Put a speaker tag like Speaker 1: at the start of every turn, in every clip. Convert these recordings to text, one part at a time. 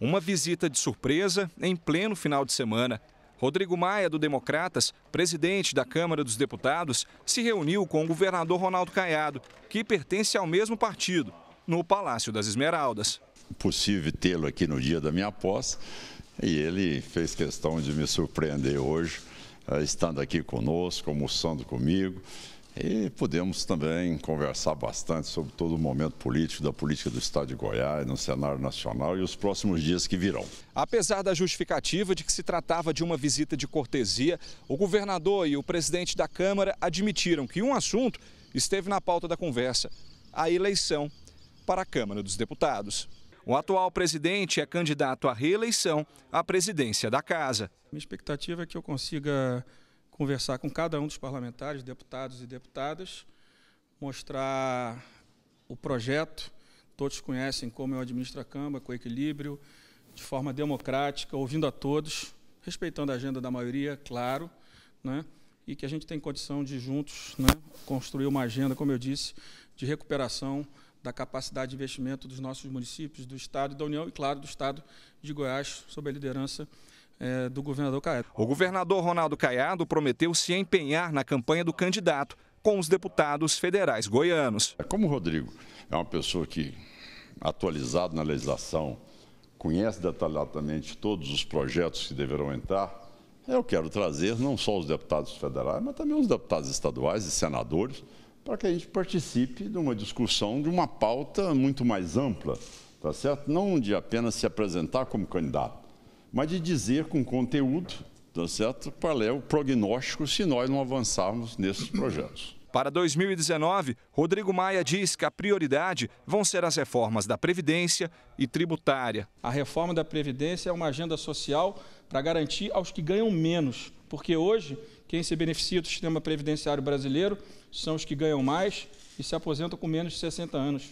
Speaker 1: Uma visita de surpresa em pleno final de semana. Rodrigo Maia, do Democratas, presidente da Câmara dos Deputados, se reuniu com o governador Ronaldo Caiado, que pertence ao mesmo partido, no Palácio das Esmeraldas.
Speaker 2: Possível tê-lo aqui no dia da minha posse, e ele fez questão de me surpreender hoje, eh, estando aqui conosco, almoçando comigo. E podemos também conversar bastante sobre todo o momento político da política do Estado de Goiás, no cenário nacional e os próximos dias que virão.
Speaker 1: Apesar da justificativa de que se tratava de uma visita de cortesia, o governador e o presidente da Câmara admitiram que um assunto esteve na pauta da conversa: a eleição para a Câmara dos Deputados. O atual presidente é candidato à reeleição à presidência da casa.
Speaker 3: Minha expectativa é que eu consiga conversar com cada um dos parlamentares, deputados e deputadas, mostrar o projeto. Todos conhecem como eu administro a Câmara, com equilíbrio, de forma democrática, ouvindo a todos, respeitando a agenda da maioria, claro, né? e que a gente tem condição de juntos né, construir uma agenda, como eu disse, de recuperação da capacidade de investimento dos nossos municípios, do Estado e da União, e claro, do Estado de Goiás, sob a liderança
Speaker 1: é, do governador Caiado. O governador Ronaldo Caiado prometeu se empenhar na campanha do candidato com os deputados federais goianos. É
Speaker 2: como o Rodrigo é uma pessoa que, atualizado na legislação, conhece detalhadamente todos os projetos que deverão entrar, eu quero trazer não só os deputados federais, mas também os deputados estaduais e senadores, para que a gente participe de uma discussão de uma pauta muito mais ampla, tá certo? Não de apenas se apresentar como candidato, mas de dizer com conteúdo, tá certo? Qual é o prognóstico se nós não avançarmos nesses projetos. Para 2019, Rodrigo Maia
Speaker 1: diz que a prioridade vão ser as reformas da Previdência e tributária. A reforma da Previdência é uma agenda social para garantir aos que ganham menos, porque hoje
Speaker 3: quem se beneficia do sistema previdenciário brasileiro são os que ganham mais e se aposentam com menos de 60 anos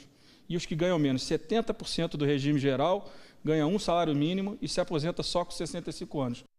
Speaker 3: e os que ganham menos. 70% do regime geral ganha um salário mínimo e se aposenta só com 65 anos.